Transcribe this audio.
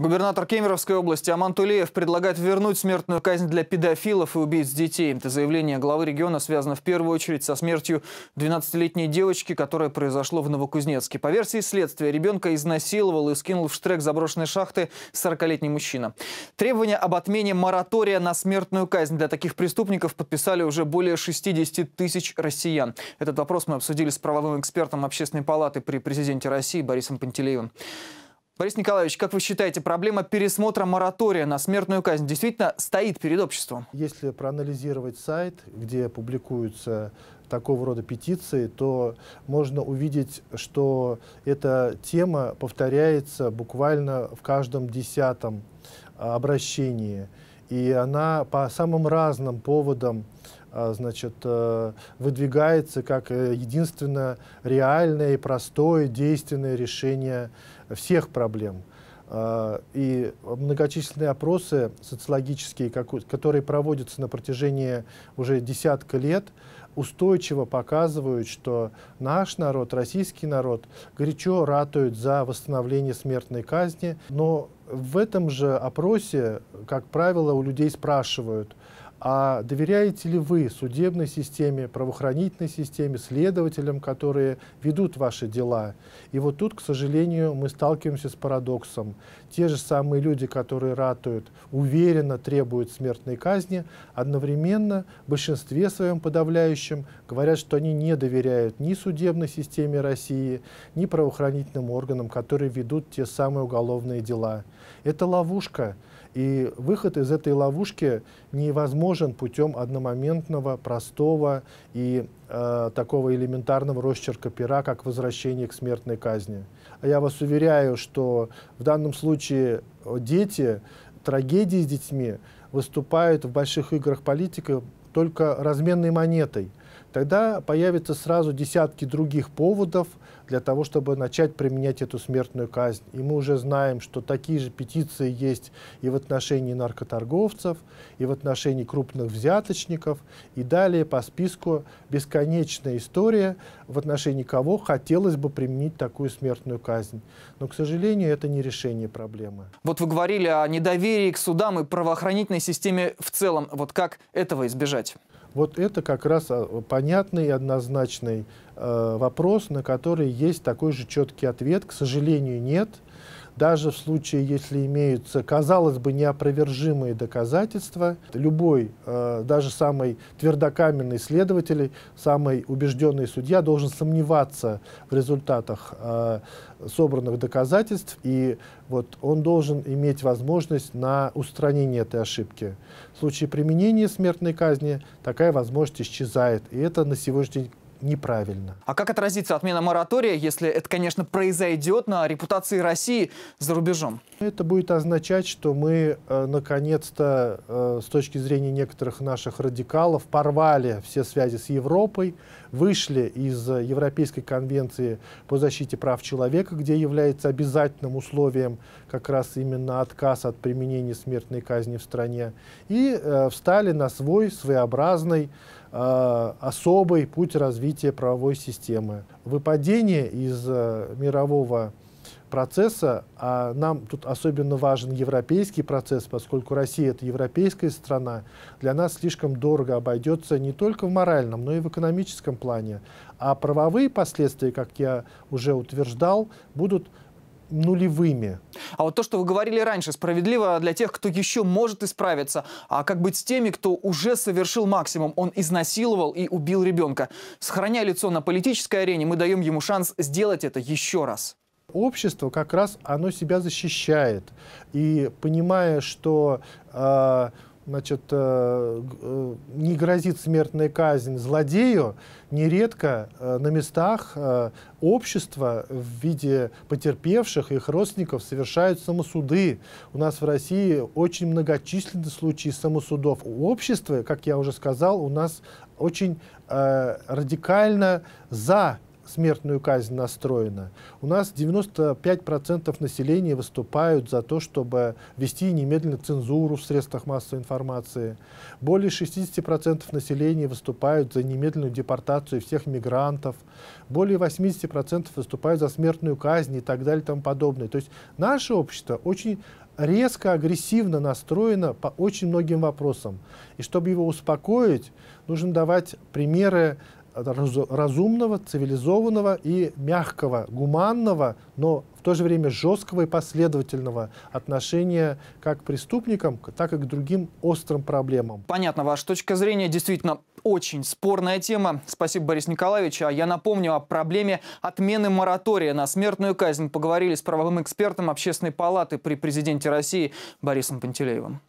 Губернатор Кемеровской области Аман Тулеев предлагает вернуть смертную казнь для педофилов и убийц детей. Это заявление главы региона связано в первую очередь со смертью 12-летней девочки, которая произошло в Новокузнецке. По версии следствия, ребенка изнасиловал и скинул в штрек заброшенной шахты 40-летний мужчина. Требование об отмене моратория на смертную казнь для таких преступников подписали уже более 60 тысяч россиян. Этот вопрос мы обсудили с правовым экспертом Общественной палаты при президенте России Борисом Пантелеевым. Борис Николаевич, как вы считаете, проблема пересмотра моратория на смертную казнь действительно стоит перед обществом? Если проанализировать сайт, где публикуются такого рода петиции, то можно увидеть, что эта тема повторяется буквально в каждом десятом обращении. И она по самым разным поводам а, значит, э, выдвигается как э, единственное реальное и простое действенное решение всех проблем. А, и многочисленные опросы социологические, которые проводятся на протяжении уже десятка лет, устойчиво показывают, что наш народ, российский народ, горячо ратует за восстановление смертной казни, но в этом же опросе, как правило, у людей спрашивают, а доверяете ли вы судебной системе, правоохранительной системе, следователям, которые ведут ваши дела? И вот тут, к сожалению, мы сталкиваемся с парадоксом. Те же самые люди, которые ратуют, уверенно требуют смертной казни, одновременно в большинстве своем подавляющем говорят, что они не доверяют ни судебной системе России, ни правоохранительным органам, которые ведут те самые уголовные дела. Это ловушка. И выход из этой ловушки невозможен путем одномоментного, простого и э, такого элементарного росчерка пера, как возвращение к смертной казни. А я вас уверяю, что в данном случае э, дети, трагедии с детьми выступают в больших играх политика только разменной монетой – тогда появятся сразу десятки других поводов для того, чтобы начать применять эту смертную казнь. И мы уже знаем, что такие же петиции есть и в отношении наркоторговцев, и в отношении крупных взяточников, и далее по списку бесконечная история, в отношении кого хотелось бы применить такую смертную казнь. Но, к сожалению, это не решение проблемы. Вот вы говорили о недоверии к судам и правоохранительной системе в целом. Вот как этого избежать? Вот это как раз а, понятный и однозначный э, вопрос, на который есть такой же четкий ответ. К сожалению, нет даже в случае, если имеются, казалось бы, неопровержимые доказательства, любой, э, даже самый твердокаменный следователь, самый убежденный судья должен сомневаться в результатах э, собранных доказательств, и вот он должен иметь возможность на устранение этой ошибки. В случае применения смертной казни такая возможность исчезает, и это на сегодняшний день неправильно. А как отразится отмена моратория, если это, конечно, произойдет на репутации России за рубежом? Это будет означать, что мы, э, наконец-то, э, с точки зрения некоторых наших радикалов, порвали все связи с Европой, вышли из Европейской конвенции по защите прав человека, где является обязательным условием как раз именно отказ от применения смертной казни в стране, и э, встали на свой своеобразный Э, особый путь развития правовой системы. Выпадение из э, мирового процесса, а нам тут особенно важен европейский процесс, поскольку Россия это европейская страна, для нас слишком дорого обойдется не только в моральном, но и в экономическом плане. А правовые последствия, как я уже утверждал, будут нулевыми. А вот то, что вы говорили раньше, справедливо для тех, кто еще может исправиться. А как быть с теми, кто уже совершил максимум? Он изнасиловал и убил ребенка. Сохраняя лицо на политической арене, мы даем ему шанс сделать это еще раз. Общество как раз оно себя защищает. И понимая, что... Э, значит, э, э, не грозит смертная казнь злодею, нередко э, на местах общества в виде потерпевших и их родственников совершают самосуды. У нас в России очень многочисленны случаи самосудов. У общества, как я уже сказал, у нас очень радикально за смертную казнь настроена. У нас 95% населения выступают за то, чтобы вести немедленно цензуру в средствах массовой информации. Более 60% населения выступают за немедленную депортацию всех мигрантов. Более 80% выступают за смертную казнь и так далее и тому подобное. То есть наше общество очень резко, агрессивно настроено по очень многим вопросам. И чтобы его успокоить, нужно давать примеры Э, разумного, цивилизованного и мягкого, гуманного, но в то же время жесткого и последовательного отношения как к преступникам, так и к другим острым проблемам. Понятно, ваша точка зрения действительно очень спорная тема. Спасибо, Борис Николаевич. А я напомню о проблеме отмены моратория на смертную казнь. Поговорили с правовым экспертом Общественной палаты при президенте России Борисом Пантелеевым.